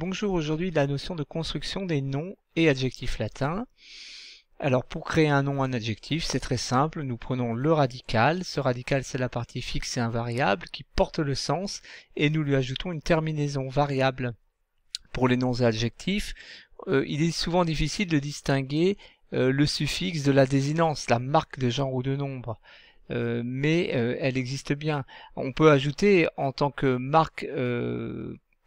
Bonjour, aujourd'hui la notion de construction des noms et adjectifs latins. Alors pour créer un nom, un adjectif, c'est très simple, nous prenons le radical, ce radical c'est la partie fixe et invariable qui porte le sens, et nous lui ajoutons une terminaison variable. Pour les noms et adjectifs, euh, il est souvent difficile de distinguer euh, le suffixe de la désinence, la marque de genre ou de nombre. Euh, mais elle existe bien. On peut ajouter en tant que marque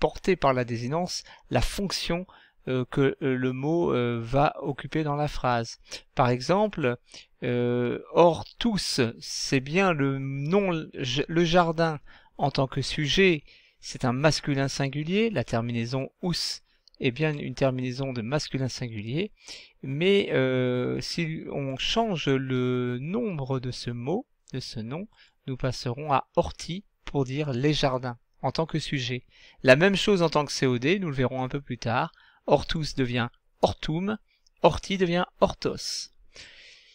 portée par la désinence la fonction euh, que euh, le mot euh, va occuper dans la phrase. Par exemple, euh, or tous, c'est bien le nom, le jardin en tant que sujet, c'est un masculin singulier, la terminaison ous est bien une terminaison de masculin singulier, mais si on change le nombre de ce mot, de ce nom, nous passerons à orti pour dire les jardins en tant que sujet. La même chose en tant que COD, nous le verrons un peu plus tard. Hortus devient hortum, horti devient hortos.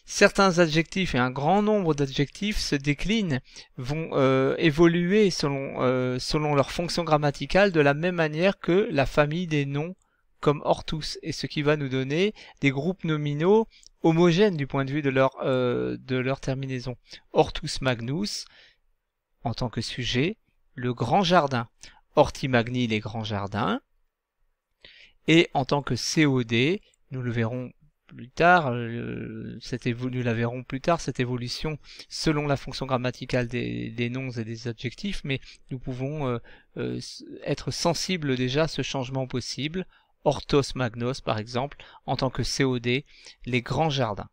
Certains adjectifs et un grand nombre d'adjectifs se déclinent, vont euh, évoluer selon, euh, selon leur fonction grammaticale de la même manière que la famille des noms comme hortus, et ce qui va nous donner des groupes nominaux homogènes du point de vue de leur, euh, de leur terminaison. Hortus magnus en tant que sujet, le grand jardin. Hortimagni, les grands jardins. Et en tant que COD, nous le verrons plus tard, euh, nous la verrons plus tard, cette évolution selon la fonction grammaticale des, noms et des adjectifs, mais nous pouvons euh, euh, être sensibles déjà à ce changement possible. Orthos Magnos, par exemple, en tant que COD, les grands jardins.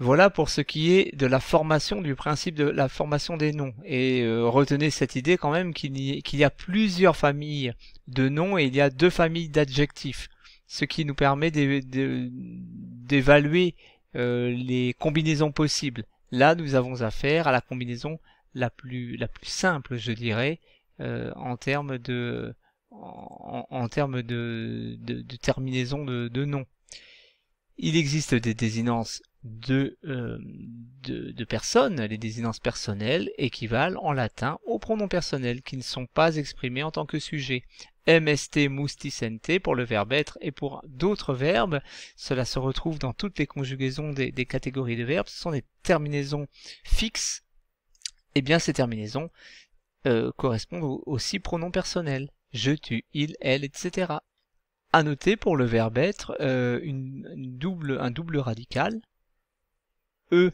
Voilà pour ce qui est de la formation, du principe de la formation des noms. Et euh, retenez cette idée quand même qu'il y, a plusieurs familles de noms et il y a deux familles d'adjectifs, ce qui nous permet d'évaluer euh, les combinaisons possibles. Là, nous avons affaire à la combinaison la plus, la plus simple, je dirais, euh, en termes de, en, de, terminaison de, de noms. Il existe des désinences euh, de, de, personnes, les désinences personnelles équivalent en latin aux pronoms personnels qui ne sont pas exprimés en tant que sujet. MST musticente pour le verbe être et pour d'autres verbes. Cela se retrouve dans toutes les conjugaisons des, catégories de verbes. Ce sont des terminaisons fixes. Et eh bien ces terminaisons euh, correspondent aux, six pronoms personnels. Je, tu, il, elle, etc. À noter pour le verbe être euh, une double, un double radical E,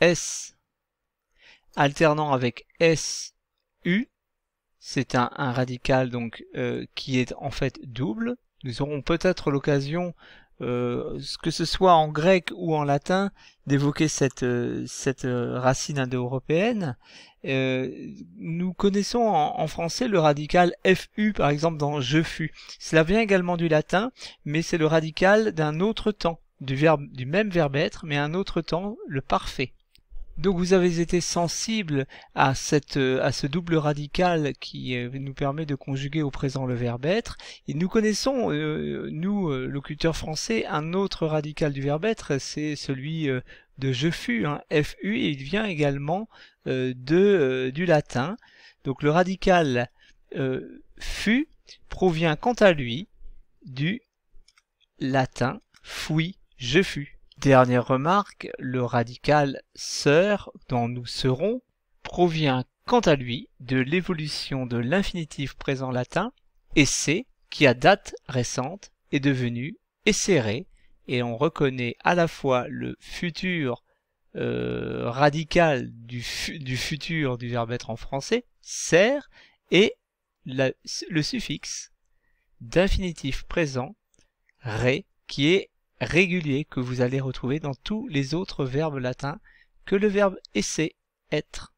S, alternant avec S, U, c'est un, radical donc euh, qui est en fait double. Nous aurons peut-être l'occasion, euh, que ce soit en grec ou en latin, d'évoquer cette, euh, cette racine indo-européenne. nous connaissons en, en, français le radical fu, par exemple dans je fus. Cela vient également du latin, mais c'est le radical d'un autre temps du, verbe, du même verbe être, mais un autre temps, le parfait. Donc vous avez été sensible à, cette, à ce double radical qui euh, nous permet de conjuguer au présent le verbe être. Et nous connaissons, euh, nous, euh, locuteurs français, un autre radical du verbe être, c'est celui de je fus, hein, fu, et il vient également de, du latin. Donc le radical fu provient quant à lui du latin fui je fus. Dernière remarque, le radical sœur dont nous serons provient quant à lui de l'évolution de l'infinitif présent latin essai, qui à date récente est devenu essere et on reconnaît à la fois le futur euh, radical du, futur du verbe être en français ser » et le suffixe d'infinitif présent ré qui est régulier que vous allez retrouver dans tous les autres verbes latins que le verbe essayer, être.